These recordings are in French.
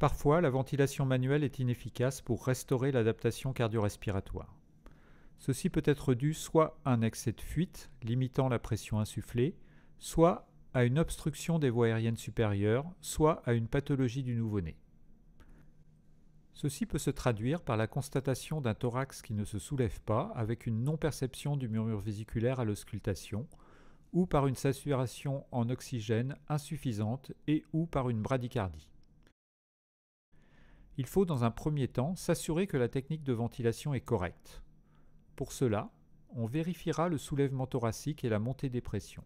Parfois, la ventilation manuelle est inefficace pour restaurer l'adaptation cardiorespiratoire. respiratoire Ceci peut être dû soit à un excès de fuite, limitant la pression insufflée, soit à une obstruction des voies aériennes supérieures, soit à une pathologie du nouveau-né. Ceci peut se traduire par la constatation d'un thorax qui ne se soulève pas avec une non-perception du murmure vésiculaire à l'auscultation, ou par une saturation en oxygène insuffisante et ou par une bradycardie il faut dans un premier temps s'assurer que la technique de ventilation est correcte. Pour cela, on vérifiera le soulèvement thoracique et la montée des pressions.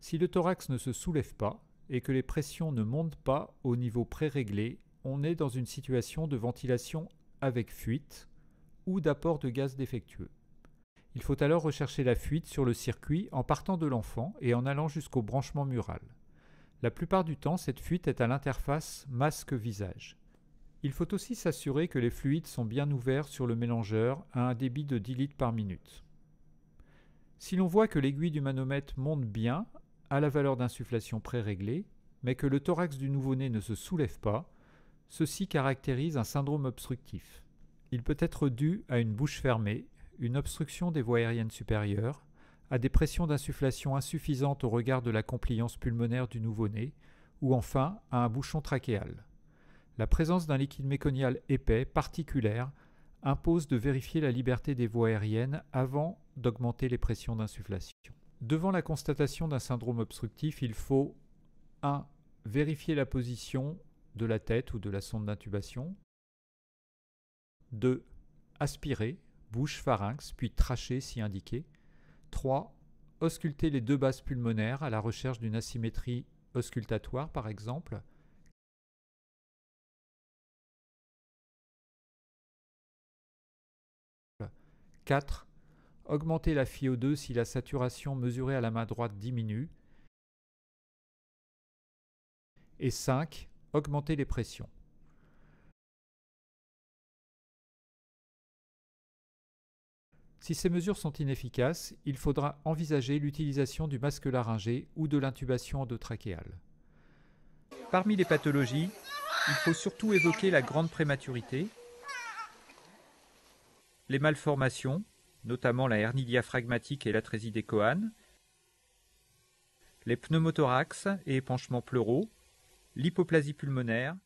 Si le thorax ne se soulève pas et que les pressions ne montent pas au niveau pré-réglé, on est dans une situation de ventilation avec fuite ou d'apport de gaz défectueux. Il faut alors rechercher la fuite sur le circuit en partant de l'enfant et en allant jusqu'au branchement mural. La plupart du temps, cette fuite est à l'interface masque-visage. Il faut aussi s'assurer que les fluides sont bien ouverts sur le mélangeur à un débit de 10 litres par minute. Si l'on voit que l'aiguille du manomètre monte bien à la valeur d'insufflation pré-réglée, mais que le thorax du nouveau-né ne se soulève pas, ceci caractérise un syndrome obstructif. Il peut être dû à une bouche fermée, une obstruction des voies aériennes supérieures, à des pressions d'insufflation insuffisantes au regard de la compliance pulmonaire du nouveau-né, ou enfin à un bouchon trachéal la présence d'un liquide méconial épais, particulaire, impose de vérifier la liberté des voies aériennes avant d'augmenter les pressions d'insufflation. Devant la constatation d'un syndrome obstructif, il faut 1. Vérifier la position de la tête ou de la sonde d'intubation. 2. Aspirer, bouche, pharynx, puis tracher si indiqué. 3. Ausculter les deux bases pulmonaires à la recherche d'une asymétrie auscultatoire par exemple. 4. Augmenter la FiO2 si la saturation mesurée à la main droite diminue. Et 5. Augmenter les pressions. Si ces mesures sont inefficaces, il faudra envisager l'utilisation du masque laryngé ou de l'intubation endotrachéale. Parmi les pathologies, il faut surtout évoquer la grande prématurité, les malformations, notamment la hernie diaphragmatique et l'atrésie des coanes, les pneumothorax et épanchements pleuraux, l'hypoplasie pulmonaire,